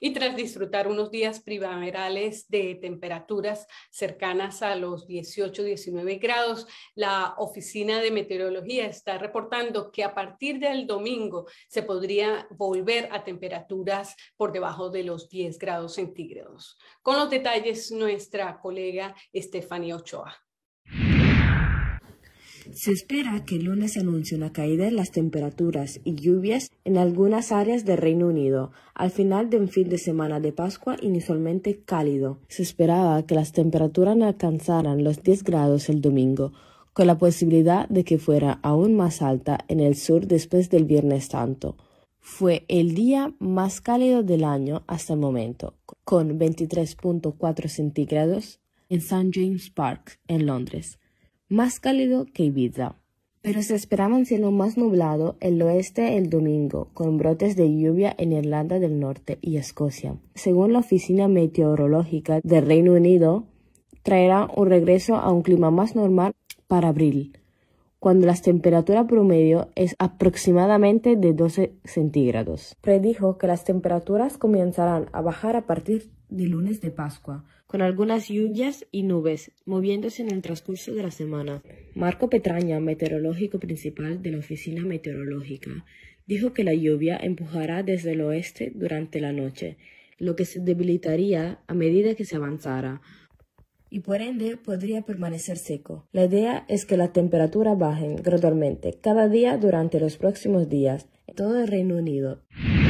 y tras disfrutar unos días primaverales de temperaturas cercanas a los 18-19 grados, la Oficina de Meteorología está reportando que a partir del domingo se podría volver a temperaturas por debajo de los 10 grados centígrados. Con los detalles, nuestra colega Estefanía Ochoa. Se espera que el lunes anuncie una caída en las temperaturas y lluvias en algunas áreas del Reino Unido, al final de un fin de semana de Pascua inicialmente cálido. Se esperaba que las temperaturas alcanzaran los 10 grados el domingo, con la posibilidad de que fuera aún más alta en el sur después del Viernes Santo. Fue el día más cálido del año hasta el momento, con 23.4 centígrados en St. James Park, en Londres más cálido que Ibiza. Pero se esperaba un cielo más nublado el oeste el domingo, con brotes de lluvia en Irlanda del Norte y Escocia. Según la Oficina Meteorológica del Reino Unido, traerá un regreso a un clima más normal para abril, cuando la temperatura promedio es aproximadamente de 12 centígrados. Predijo que las temperaturas comenzarán a bajar a partir de lunes de Pascua, con algunas lluvias y nubes moviéndose en el transcurso de la semana. Marco Petraña, meteorológico principal de la Oficina Meteorológica, dijo que la lluvia empujará desde el oeste durante la noche, lo que se debilitaría a medida que se avanzara y por ende podría permanecer seco. La idea es que la temperatura bajen gradualmente cada día durante los próximos días en todo el Reino Unido.